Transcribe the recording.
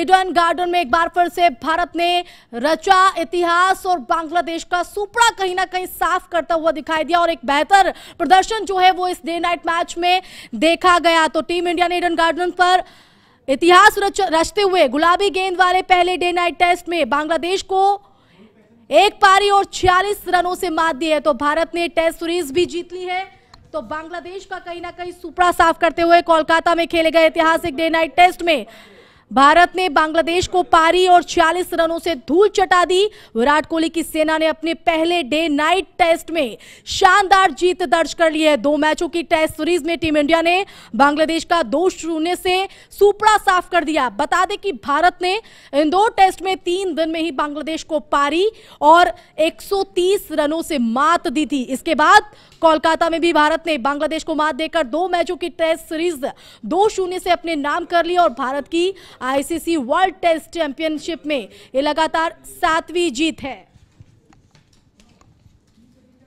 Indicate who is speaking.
Speaker 1: Eden garden में एक बार फिर से भारत ने रचा इतिहास और बांग्लादेश का सुपड़ा कहीं ना कहीं साफ करता हुआ दिखाई दिया और एक बेहतर प्रदर्शन जो है वो इस डे नाइट मैच में देखा गया तो टीम इंडिया ने इडन गार्डन पर इतिहास रचते हुए गुलाबी गेंद वाले पहले डे नाइट टेस्ट में बांग्लादेश को एक पारी और 46 रनों से मात दी है तो भारत ने टेस्ट सीरीज भी जीत ली है तो बांग्लादेश का कहीं ना कहीं सुपड़ा साफ करते हुए कोलकाता में खेले गए ऐतिहासिक डे नाइट टेस्ट में भारत ने बांग्लादेश को पारी और 46 रनों से धूल चटा दी विराट कोहली की सेना ने अपने पहले डे नाइट टेस्ट में शानदार जीत दर्ज कर ली है दो मैचों की टेस्ट सीरीज में टीम इंडिया ने बांग्लादेश का दो शून्य से सुपड़ा साफ कर दिया बता दें कि भारत ने इन दो टेस्ट में तीन दिन में ही बांग्लादेश को पारी और एक रनों से मात दी थी इसके बाद कोलकाता में भी भारत ने बांग्लादेश को मात देकर दो मैचों की टेस्ट सीरीज दो शून्य से अपने नाम कर लिया और भारत की आईसीसी वर्ल्ड टेस्ट चैंपियनशिप में ये लगातार सातवीं जीत है